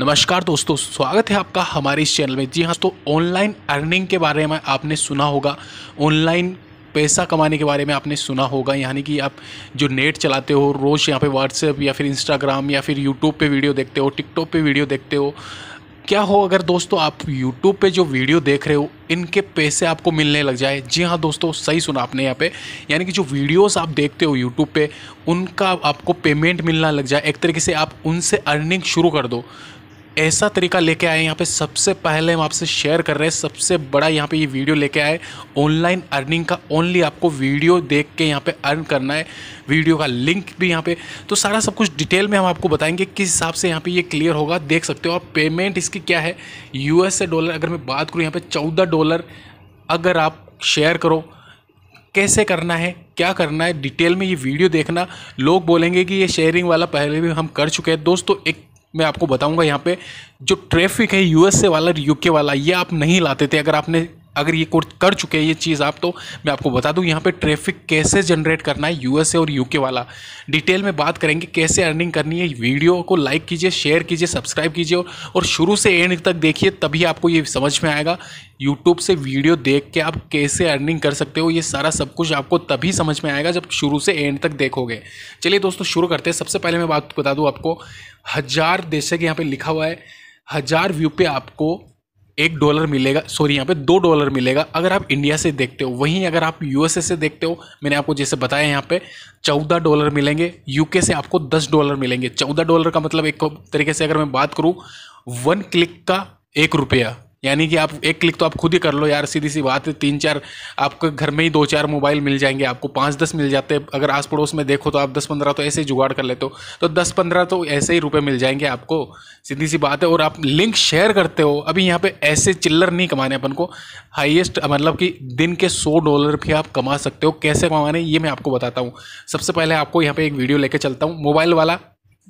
नमस्कार दोस्तों स्वागत है आपका हमारे इस चैनल में जी हाँ तो ऑनलाइन अर्निंग के बारे में आपने सुना होगा ऑनलाइन पैसा कमाने के बारे में आपने सुना होगा यानी कि आप जो नेट चलाते हो रोज़ यहाँ पे व्हाट्सएप या फिर इंस्टाग्राम या फिर यूट्यूब पे वीडियो देखते हो टिकटॉक पे वीडियो देखते हो क्या हो अगर दोस्तों आप यूट्यूब पे जो वीडियो देख रहे हो इनके पैसे आपको मिलने लग जाए जी हाँ दोस्तों सही सुना आपने यहाँ पे यानी कि जो वीडियोस आप देखते हो यूट्यूब पे उनका आपको पेमेंट मिलना लग जाए एक तरीके से आप उनसे अर्निंग शुरू कर दो ऐसा तरीका लेके आए यहाँ पे सबसे पहले हम आपसे शेयर कर रहे हैं सबसे बड़ा यहाँ पे ये यह वीडियो लेके आए ऑनलाइन अर्निंग का ओनली आपको वीडियो देख के यहाँ पे अर्न करना है वीडियो का लिंक भी यहाँ पे तो सारा सब कुछ डिटेल में हम आपको बताएंगे किस हिसाब से यहाँ पे ये यह क्लियर होगा देख सकते हो आप पेमेंट इसकी क्या है यू डॉलर अगर मैं बात करूँ यहाँ पर चौदह डॉलर अगर आप शेयर करो कैसे करना है क्या करना है डिटेल में ये वीडियो देखना लोग बोलेंगे कि ये शेयरिंग वाला पहले भी हम कर चुके हैं दोस्तों एक मैं आपको बताऊंगा यहाँ पे जो ट्रैफिक है यूएसए वाला यूके वाला ये आप नहीं लाते थे अगर आपने अगर ये कोर्स कर चुके हैं ये चीज़ आप तो मैं आपको बता दूँ यहाँ पे ट्रैफिक कैसे जनरेट करना है यूएसए और यूके वाला डिटेल में बात करेंगे कैसे अर्निंग करनी है वीडियो को लाइक कीजिए शेयर कीजिए सब्सक्राइब कीजिए और शुरू से एंड तक देखिए तभी आपको ये समझ में आएगा यूट्यूब से वीडियो देख के आप कैसे अर्निंग कर सकते हो ये सारा सब कुछ आपको तभी समझ में आएगा जब शुरू से एंड तक देखोगे चलिए दोस्तों शुरू करते हैं सबसे पहले मैं बात बता दूँ आपको हज़ार देशक यहाँ पर लिखा हुआ है हज़ार व्यू पे आपको एक डॉलर मिलेगा सॉरी यहाँ पे दो डॉलर मिलेगा अगर आप इंडिया से देखते हो वहीं अगर आप यूएसए से देखते हो मैंने आपको जैसे बताया यहाँ पे चौदह डॉलर मिलेंगे यूके से आपको दस डॉलर मिलेंगे चौदह डॉलर का मतलब एक तरीके से अगर मैं बात करूँ वन क्लिक का एक रुपया यानी कि आप एक क्लिक तो आप खुद ही कर लो यार सीधी सी बात है तीन चार आपके घर में ही दो चार मोबाइल मिल जाएंगे आपको पाँच दस मिल जाते हैं अगर आस पड़ोस में देखो तो आप दस पंद्रह तो ऐसे ही जुगाड़ कर लेते हो तो दस पंद्रह तो ऐसे ही रुपये मिल जाएंगे आपको सीधी सी बात है और आप लिंक शेयर करते हो अभी यहाँ पर ऐसे चिल्लर नहीं कमाने अपन को हाइएस्ट मतलब कि दिन के सौ डॉलर भी आप कमा सकते हो कैसे कमाने ये मैं आपको बताता हूँ सबसे पहले आपको यहाँ पर एक वीडियो लेकर चलता हूँ मोबाइल वाला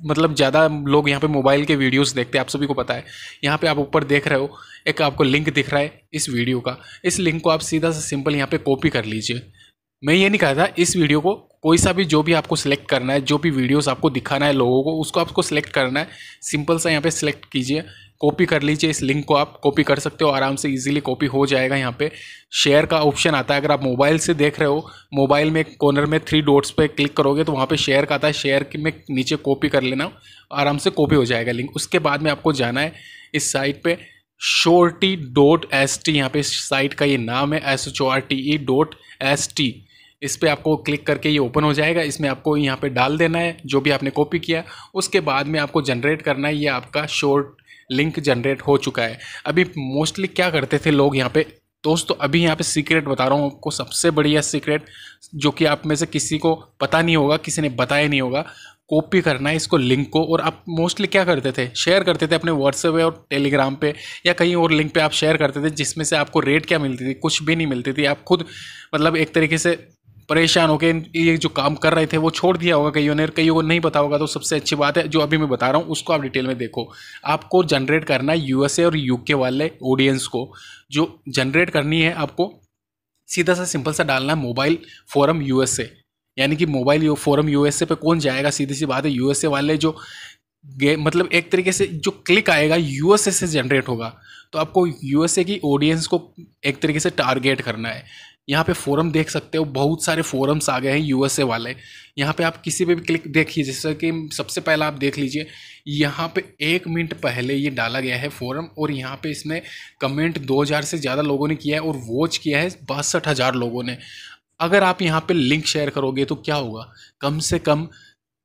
मतलब ज़्यादा लोग यहाँ पे मोबाइल के वीडियोस देखते हैं आप सभी को पता है यहाँ पे आप ऊपर देख रहे हो एक आपको लिंक दिख रहा है इस वीडियो का इस लिंक को आप सीधा सा सिंपल यहाँ पे कॉपी कर लीजिए मैं ये नहीं कहा था इस वीडियो को कोई सा भी जो भी आपको सिलेक्ट करना है जो भी वीडियोस आपको दिखाना है लोगों को उसको आपको सिलेक्ट करना है सिंपल सा यहाँ पे सिलेक्ट कीजिए कॉपी कर लीजिए इस लिंक को आप कॉपी कर सकते हो आराम से इजीली कॉपी हो जाएगा यहाँ पे शेयर का ऑप्शन आता है अगर आप मोबाइल से देख रहे हो मोबाइल में कॉर्नर में थ्री डॉट्स पे क्लिक करोगे तो वहाँ पे शेयर का आता है शेयर में नीचे कॉपी कर लेना आराम से कॉपी हो जाएगा लिंक उसके बाद में आपको जाना है इस साइट पर शोरटी डॉट एस टी यहाँ पे साइट का ये नाम है S H O R T E dot S T इस पर आपको क्लिक करके ये ओपन हो जाएगा इसमें आपको यहाँ पे डाल देना है जो भी आपने कॉपी किया उसके बाद में आपको जनरेट करना है ये आपका शोर्ट लिंक जनरेट हो चुका है अभी मोस्टली क्या करते थे लोग यहाँ पे दोस्तों अभी यहाँ पे सीक्रेट बता रहा हूँ आपको सबसे बढ़िया सीक्रेट जो कि आप में से किसी को पता नहीं होगा किसी ने बताया नहीं होगा कॉपी करना है इसको लिंक को और आप मोस्टली क्या करते थे शेयर करते थे अपने व्हाट्सएप और टेलीग्राम पे या कहीं और लिंक पे आप शेयर करते थे जिसमें से आपको रेट क्या मिलती थी कुछ भी नहीं मिलती थी आप खुद मतलब एक तरीके से परेशान होकर ये जो काम कर रहे थे वो छोड़ दिया होगा कईयों ने कईयों को नहीं पता होगा तो सबसे अच्छी बात है जो अभी मैं बता रहा हूँ उसको आप डिटेल में देखो आपको जनरेट करना है यूएसए और यूके वाले ऑडियंस को जो जनरेट करनी है आपको सीधा सा सिंपल सा डालना है मोबाइल फोरम यूएसए यानी कि मोबाइल यू, फोरम यूएसए पे कौन जाएगा सीधी सी बात है यूएसए वाले जो गे मतलब एक तरीके से जो क्लिक आएगा यूएसए से जनरेट होगा तो आपको यूएसए की ऑडियंस को एक तरीके से टारगेट करना है यहाँ पे फोरम देख सकते हो बहुत सारे फोरम्स आ गए हैं यूएसए वाले यहाँ पे आप किसी पे भी क्लिक देखिए जैसे कि सबसे पहला आप देख लीजिए यहाँ पे एक मिनट पहले ये डाला गया है फोरम और यहाँ पे इसमें कमेंट 2000 से ज़्यादा लोगों ने किया है और वॉच किया है बासठ हज़ार लोगों ने अगर आप यहाँ पे लिंक शेयर करोगे तो क्या होगा कम से कम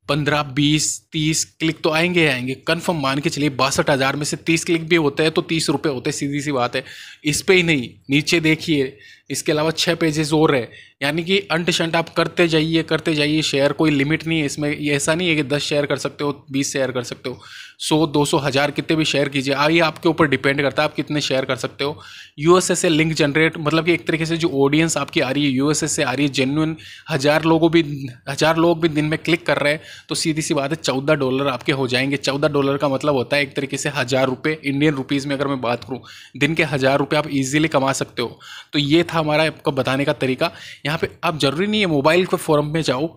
पंद्रह बीस तीस क्लिक तो आएंगे आएंगे कन्फर्म मान के चलिए बासठ हज़ार में से तीस क्लिक भी होता है तो तीस रुपये होते हैं सीधी सी बात है इस पर ही नहीं नीचे देखिए इसके अलावा छः पेजेस और है यानी कि अंट शंट आप करते जाइए करते जाइए शेयर कोई लिमिट नहीं है इसमें ये ऐसा नहीं है कि दस शेयर कर सकते हो बीस शेयर कर सकते हो सौ दो सौ हज़ार कितने भी शेयर कीजिए आइए आपके ऊपर डिपेंड करता है आप कितने शेयर कर सकते हो यू से लिंक जनरेट मतलब कि एक तरीके से जो ऑडियंस आपकी आ रही है यू से आ रही है जेन्यून हज़ार लोगों भी हज़ार लोग भी दिन में क्लिक कर रहे हैं तो सीधी सी बात है चौदह डॉलर आपके हो जाएंगे चौदह डॉलर का मतलब होता है एक तरीके से हज़ार रुपये इंडियन रुपीज़ में अगर मैं बात करूँ दिन के हज़ार रुपये आप ईजिली कमा सकते हो तो ये था था हमारा आपको बताने का तरीका यहाँ पे आप ज़रूरी नहीं है मोबाइल के फोरम में जाओ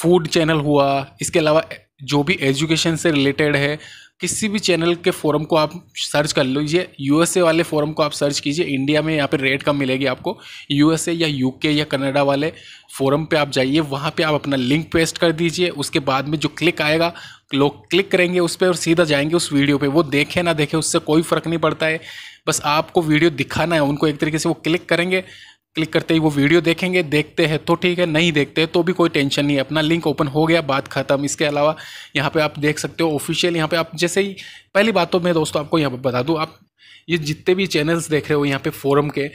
फूड चैनल हुआ इसके अलावा जो भी एजुकेशन से रिलेटेड है किसी भी चैनल के फोरम को आप सर्च कर लीजिए यूएसए वाले फोरम को आप सर्च कीजिए इंडिया में यहाँ पे रेट कम मिलेगी आपको यूएसए या यूके या कनाडा वाले फोरम पे आप जाइए वहाँ पे आप अपना लिंक पेस्ट कर दीजिए उसके बाद में जो क्लिक आएगा लोग क्लिक करेंगे उस पर और सीधा जाएंगे उस वीडियो पे वो देखें ना देखें उससे कोई फ़र्क नहीं पड़ता है बस आपको वीडियो दिखाना है उनको एक तरीके से वो क्लिक करेंगे क्लिक करते ही वो वीडियो देखेंगे देखते हैं तो ठीक है नहीं देखते हैं तो भी कोई टेंशन नहीं है अपना लिंक ओपन हो गया बात खत्म इसके अलावा यहाँ पे आप देख सकते हो ऑफिशियल यहाँ पे आप जैसे ही पहली बात तो मैं दोस्तों आपको यहाँ पर बता दूँ आप ये जितने भी चैनल्स देख रहे हो यहाँ पे फोरम के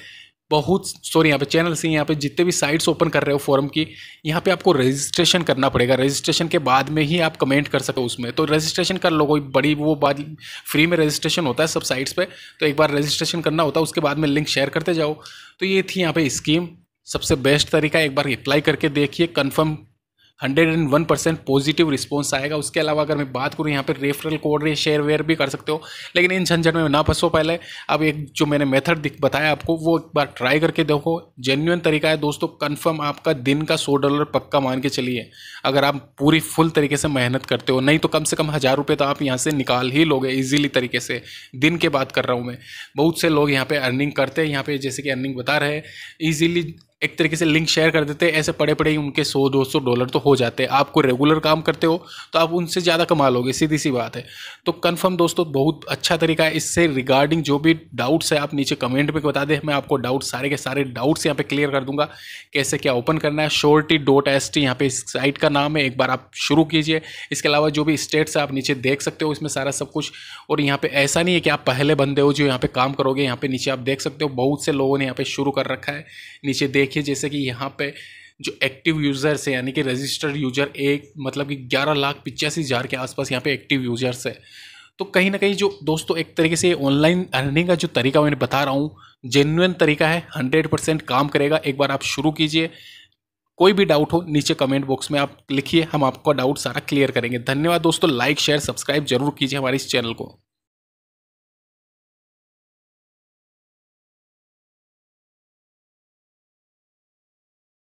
बहुत सॉरी यहाँ पे चैनल्स हैं यहाँ पे जितने भी साइट्स ओपन कर रहे हो फॉरम की यहाँ पे आपको रजिस्ट्रेशन करना पड़ेगा रजिस्ट्रेशन के बाद में ही आप कमेंट कर सकते हो उसमें तो रजिस्ट्रेशन कर लो कोई बड़ी वो बात फ्री में रजिस्ट्रेशन होता है सब साइट्स पे तो एक बार रजिस्ट्रेशन करना होता है उसके बाद में लिंक शेयर करते जाओ तो ये थी यहाँ पर स्कीम सबसे बेस्ट तरीका एक बार अप्लाई करके देखिए confirm hundred and one percent positive response आएगा उसके अलावा अगर मैं बात करूँ यहाँ पर रेफरल कोड या शेयर वेयर भी कर सकते हो लेकिन इन झंझट में ना फंसो पहले अब एक जो मैंने मेथड बताया आपको वो एक बार ट्राई करके देखो जेन्यून तरीका है दोस्तों कन्फर्म आपका दिन का सौ डॉलर पक्का मान के चलिए अगर आप पूरी फुल तरीके से मेहनत करते हो नहीं तो कम से कम हज़ार रुपये तो आप यहाँ से निकाल ही लोगे ईजिली तरीके से दिन के बात कर रहा हूँ मैं बहुत से लोग यहाँ पे अर्निंग करते हैं यहाँ पर जैसे कि अर्निंग बता रहे हैं ईजिली एक तरीके से लिंक शेयर कर देते हैं ऐसे पड़े पड़े ही उनके सौ दो सौ डॉलर तो हो जाते हैं आपको रेगुलर काम करते हो तो आप उनसे ज़्यादा कमा लोगे सीधी सी बात है तो कन्फर्म दोस्तों बहुत अच्छा तरीका है इससे रिगार्डिंग जो भी डाउट्स है आप नीचे कमेंट में बता दें मैं आपको डाउट सारे के सारे डाउट्स यहाँ पर क्लियर कर दूंगा कैसे क्या ओपन करना है शोर्टी डॉट एस टी यहाँ पर इस साइट का नाम है एक बार आप शुरू कीजिए इसके अलावा जो भी स्टेट्स है आप नीचे देख सकते हो इसमें सारा सब कुछ और यहाँ पर ऐसा नहीं है कि आप पहले बंदे हो जो यहाँ पर काम करोगे यहाँ पर नीचे आप देख सकते हो बहुत से लोगों ने यहाँ पर शुरू कर रखा है नीचे देख देखिए जैसे कि यहाँ पे जो एक्टिव यूज़र्स है यानी कि रजिस्टर्ड यूजर एक मतलब कि ग्यारह लाख पिचासी हज़ार के आसपास यहाँ पे एक्टिव यूजर्स है तो कहीं ना कहीं जो दोस्तों एक तरीके से ऑनलाइन अर्निंग का जो तरीका मैंने बता रहा हूँ जेन्यन तरीका है हंड्रेड परसेंट काम करेगा एक बार आप शुरू कीजिए कोई भी डाउट हो नीचे कमेंट बॉक्स में आप लिखिए हम आपका डाउट सारा क्लियर करेंगे धन्यवाद दोस्तों लाइक शेयर सब्सक्राइब जरूर कीजिए हमारे इस चैनल को